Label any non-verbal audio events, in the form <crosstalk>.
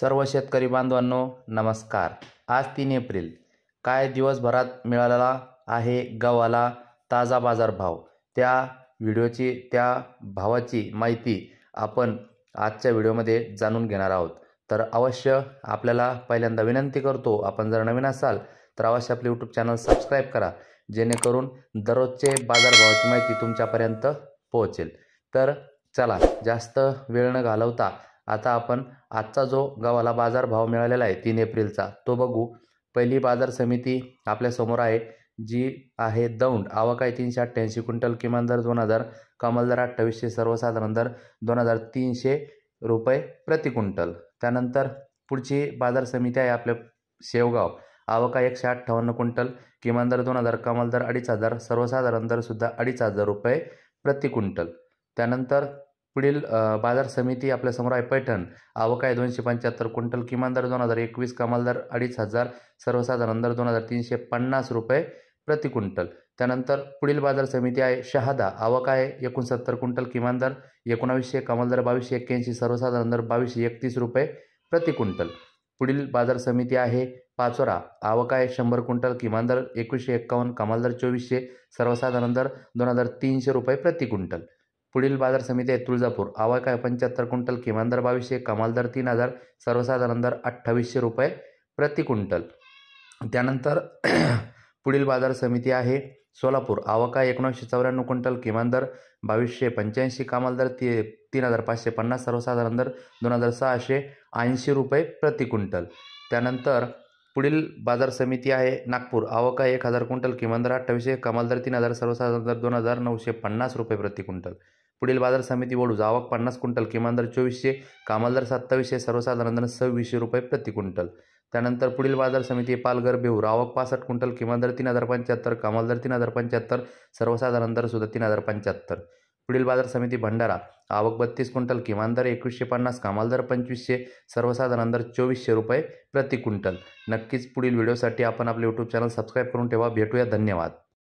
सर्व शेतकरी बांधवांनो नमस्कार आज तीन एप्रिल काय दिवसभरात मिळालेला आहे गव्हाला ताजा बाजारभाव त्या व्हिडिओची त्या भावाची माहिती आपण आजच्या व्हिडिओमध्ये जाणून घेणार आहोत तर अवश्य आपल्याला पहिल्यांदा विनंती करतो आपण जर नवीन असाल तर अवश्य आपले यूट्यूब चॅनल सबस्क्राईब करा जेणेकरून दररोजचे बाजारभावाची माहिती तुमच्यापर्यंत पोहोचेल तर चला जास्त वेळ न घालवता आता आपण आजचा जो गव्हाला बाजारभाव मिळालेला आहे तीन एप्रिलचा तो बघू पहिली बाजार समिती आपल्यासमोर आहे जी आहे दौंड आवक आहे तीनशे अठ्ठ्याऐंशी क्विंटल किमान दर दोन हजार कमल दर अठ्ठावीसशे सर्वसाधारण दर दोन हजार तीनशे रुपये प्रति क्विंटल त्यानंतर पुढची बाजार समिती आहे आपल्या शेवगाव आवका एकशे अठ्ठावन्न क्विंटल किमान दर दोन हजार कमल दर अडीच हजार सर्वसाधारण दरसुद्धा अडीच हजार रुपये प्रति क्विंटल त्यानंतर पुढील बाजार समिती आपल्यासमोर आहे पैठण आवक आहे दोनशे पंच्याहत्तर क्विंटल किमान दर दोन हजार एकवीस कमाल दर अडीच हजार सर्वसाधारण दर दोन हजार तीनशे पन्नास रुपये प्रति क्विंटल त्यानंतर पुढील बाजार समिती आहे शहादा आवक आहे एकोणसत्तर क्विंटल किमान दर एकोणावीसशे कमाल दर बावीसशे एक्क्याऐंशी सर्वसाधारण दर बावीसशे एकतीस रुपये प्रति क्विंटल पुढील बाजार समिती आहे पाचोरा आवक आहे शंभर क्विंटल किमान दर एकवीसशे एक्कावन्न कमाल दर चोवीसशे सर्वसाधारण दर दोन हजार तीनशे रुपये प्रति क्विंटल पुढील बाजार समिती आहे तुळजापूर आवा काय पंच्याहत्तर क्विंटल किमान दर बावीसशे कमाल दर तीन हजार सर्वसाधारण दर अठ्ठावीसशे रुपये प्रति क्विंटल त्यानंतर <clears throat> पुढील बाजार समिती आहे सोलापूर आवका एकोणीसशे चौऱ्याण्णव क्विंटल किमान दर बावीसशे पंच्याऐंशी कमाल दर ती तीन हजार पाचशे पन्नास सर्वसाधारण दर दोन हजार सहाशे ऐंशी रुपये प्रति क्विंटल त्यानंतर पुढील बाजार समिती आहे नागपूर आवका एक हजार क्विंटल किमान अठ्ठावीसशे कमालदार तीन हजार सर्वसाधारण दर दोन हजार नऊशे पन्नास रुपये प्रति क्विंटल पुढील बाजार समिती वडूज आवक पन्नास क्विंटल किमान चोवीसशे कमाल सत्तावीसशे सर्वसाधारण दर सव्वीसशे रुपये प्रति क्विंटल त्यानंतर पुढील बाजार समिती पालघर बेहूर आवक पासष्ट क्विंटल किमान तीन हजार पंच्याहत्तर कमाल तीन हजार पंच्याहत्तर सर्वसाधारण दर सुद्धा तीन हजार पंच्याहत्तर पुढील बाजार समिती भंडारा आवक बत्तीस क्विंटल किमान दर एकवीसशे पन्नास कमाल दर पंचवीसशे सर्वसाधारण दर चोवीसशे रुपये प्रति क्विंटल नक्कीच पुढील व्हिडिओसाठी आपण आपले यूट्यूब चॅनल सबस्क्राईब करून ठेवा भेटूया धन्यवाद